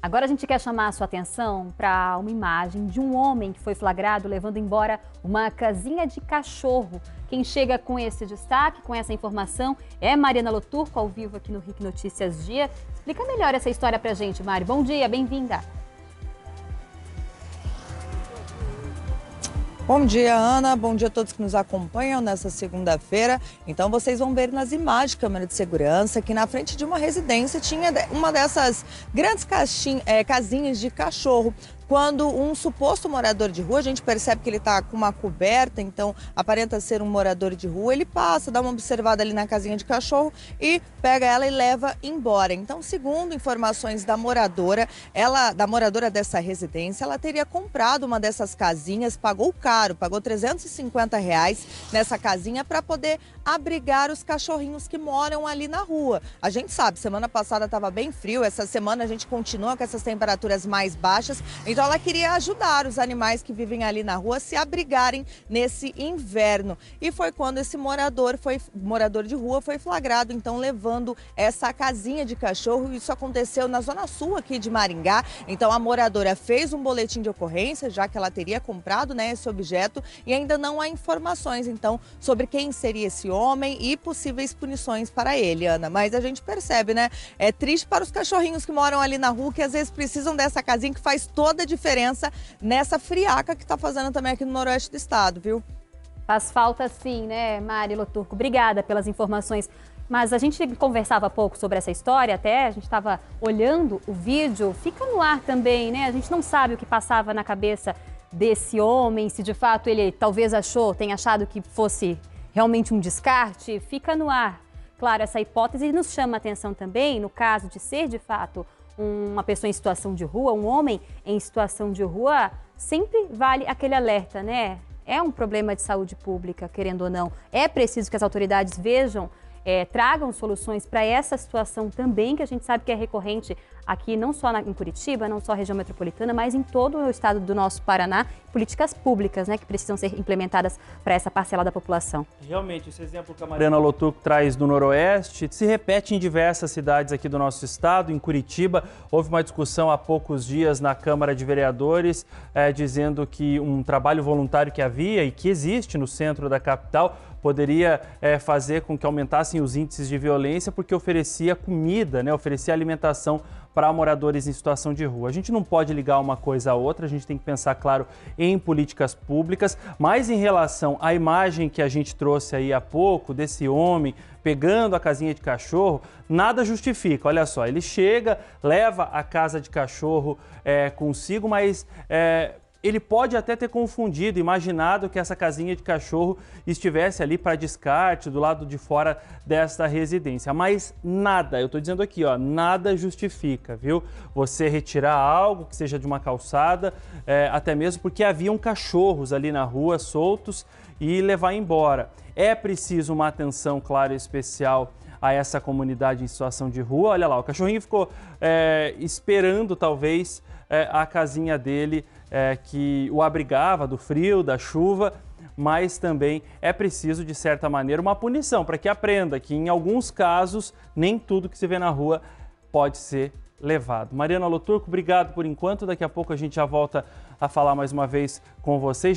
Agora a gente quer chamar a sua atenção para uma imagem de um homem que foi flagrado levando embora uma casinha de cachorro. Quem chega com esse destaque, com essa informação, é Mariana Loturco, ao vivo aqui no RIC Notícias Dia. Explica melhor essa história para gente, Mari. Bom dia, bem-vinda. Bom dia, Ana. Bom dia a todos que nos acompanham nessa segunda-feira. Então, vocês vão ver nas imagens de câmera de segurança que na frente de uma residência tinha uma dessas grandes caixinha, eh, é, casinhas de cachorro quando um suposto morador de rua, a gente percebe que ele está com uma coberta, então aparenta ser um morador de rua, ele passa, dá uma observada ali na casinha de cachorro e pega ela e leva embora. Então, segundo informações da moradora, ela, da moradora dessa residência, ela teria comprado uma dessas casinhas, pagou caro, pagou 350 reais nessa casinha para poder abrigar os cachorrinhos que moram ali na rua. A gente sabe, semana passada estava bem frio, essa semana a gente continua com essas temperaturas mais baixas. Então então ela queria ajudar os animais que vivem ali na rua a se abrigarem nesse inverno. E foi quando esse morador foi morador de rua foi flagrado então levando essa casinha de cachorro. Isso aconteceu na zona sul aqui de Maringá. Então a moradora fez um boletim de ocorrência, já que ela teria comprado, né, esse objeto e ainda não há informações então sobre quem seria esse homem e possíveis punições para ele, Ana. Mas a gente percebe, né? É triste para os cachorrinhos que moram ali na rua que às vezes precisam dessa casinha que faz toda diferença nessa friaca que está fazendo também aqui no noroeste do estado, viu? Faz falta sim, né, Mari Loturco? Obrigada pelas informações. Mas a gente conversava pouco sobre essa história, até a gente estava olhando o vídeo. Fica no ar também, né? A gente não sabe o que passava na cabeça desse homem, se de fato ele talvez achou, tenha achado que fosse realmente um descarte. Fica no ar, claro, essa hipótese. nos chama a atenção também, no caso de ser de fato uma pessoa em situação de rua, um homem em situação de rua, sempre vale aquele alerta, né? É um problema de saúde pública, querendo ou não. É preciso que as autoridades vejam é, tragam soluções para essa situação também, que a gente sabe que é recorrente aqui, não só na, em Curitiba, não só região metropolitana, mas em todo o estado do nosso Paraná, políticas públicas né, que precisam ser implementadas para essa parcela da população. Realmente, esse exemplo que a Mariana Lotuc traz do Noroeste se repete em diversas cidades aqui do nosso estado. Em Curitiba, houve uma discussão há poucos dias na Câmara de Vereadores, é, dizendo que um trabalho voluntário que havia e que existe no centro da capital poderia é, fazer com que aumentassem os índices de violência porque oferecia comida, né, oferecia alimentação para moradores em situação de rua. A gente não pode ligar uma coisa à outra, a gente tem que pensar, claro, em políticas públicas, mas em relação à imagem que a gente trouxe aí há pouco desse homem pegando a casinha de cachorro, nada justifica. Olha só, ele chega, leva a casa de cachorro é, consigo, mas. É, ele pode até ter confundido, imaginado que essa casinha de cachorro estivesse ali para descarte do lado de fora desta residência. Mas nada, eu estou dizendo aqui, ó, nada justifica, viu? Você retirar algo que seja de uma calçada, é, até mesmo porque haviam cachorros ali na rua soltos e levar embora. É preciso uma atenção, claro, especial a essa comunidade em situação de rua. Olha lá, o cachorrinho ficou é, esperando talvez é, a casinha dele é, que o abrigava do frio, da chuva, mas também é preciso, de certa maneira, uma punição para que aprenda que, em alguns casos, nem tudo que se vê na rua pode ser levado. Mariana Loturco, obrigado por enquanto. Daqui a pouco a gente já volta a falar mais uma vez com vocês. Já